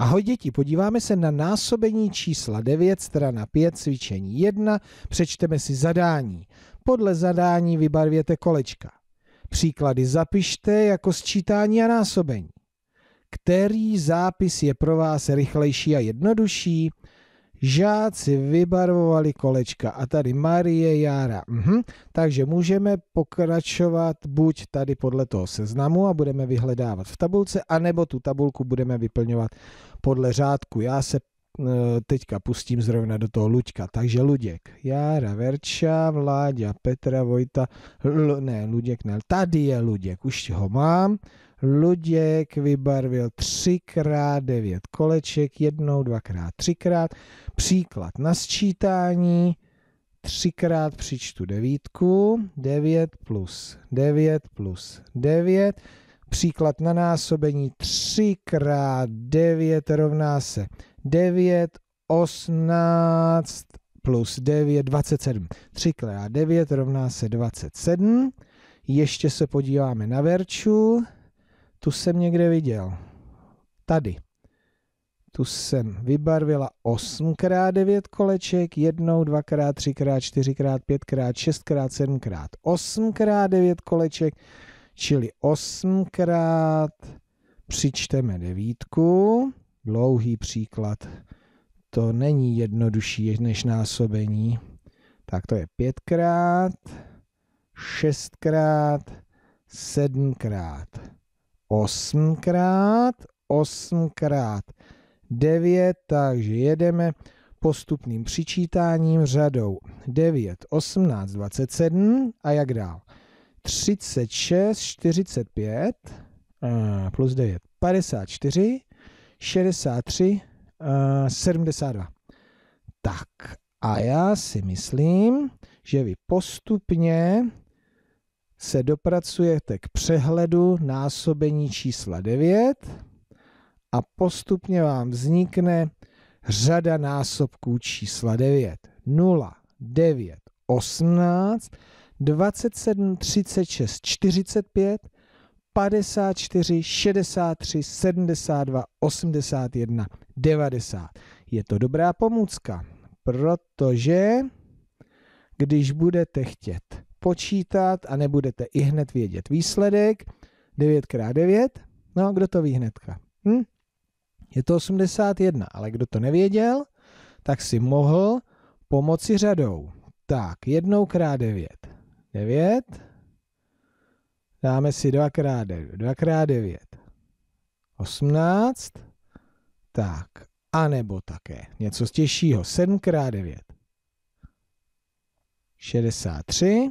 Ahoj děti, podíváme se na násobení čísla 9, strana 5, cvičení 1, přečteme si zadání. Podle zadání vybarvěte kolečka. Příklady zapište jako sčítání a násobení. Který zápis je pro vás rychlejší a jednodušší? Žáci vybarvovali kolečka a tady Marie Jára. Mhm. Takže můžeme pokračovat buď tady podle toho seznamu a budeme vyhledávat v tabulce, anebo tu tabulku budeme vyplňovat podle řádku. Já se e, teďka pustím zrovna do toho Luďka. Takže Luděk, Jára, Verča, Vláďa, Petra, Vojta, L, ne, Luděk, ne, tady je Luděk, už ho mám. Luděk vybarvil 3x9 koleček, jednou, dvakrát, třikrát. Příklad na sčítání, třikrát přičtu devítku, 9 plus 9 plus 9. Příklad na násobení 3 x 9 rovná se 9, 18 plus 9, 27. 3 krát 9 rovná se 27. Ještě se podíváme na verču. Tu jsem někde viděl. Tady. Tu jsem vybarvila 8x9 koleček, jednou, dvakrát, třikrát, čtyřikrát, pětkrát, šestkrát, sedmkrát, osmkrát devět koleček, čili osmkrát přičteme devítku. Dlouhý příklad. To není jednodušší než násobení. Tak to je pětkrát, šestkrát, sedmkrát osmkrát, osmkrát devět, takže jedeme postupným přičítáním řadou 9, 18, 27 a jak dál. 36, 45 plus 9, 54, 63, 72. Tak a já si myslím, že vy postupně se dopracujete k přehledu násobení čísla 9 a postupně vám vznikne řada násobků čísla 9. 0, 9, 18, 27, 36, 45, 54, 63, 72, 81, 90. Je to dobrá pomůcka, protože když budete chtět počítat a nebudete i hned vědět výsledek. 9x9, no kdo to ví hnedka? Hm? Je to 81, ale kdo to nevěděl, tak si mohl pomoci řadou. Tak, 1 x 9. 9. Dáme si 2 x 9. 2 x 9. 18. Tak, a nebo také něco z těžšího. 7 x 9. 63.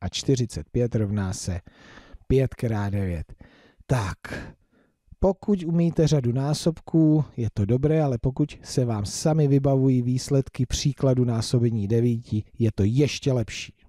A 45 rovná se 5 x 9. Tak, pokud umíte řadu násobků, je to dobré, ale pokud se vám sami vybavují výsledky příkladu násobení 9, je to ještě lepší.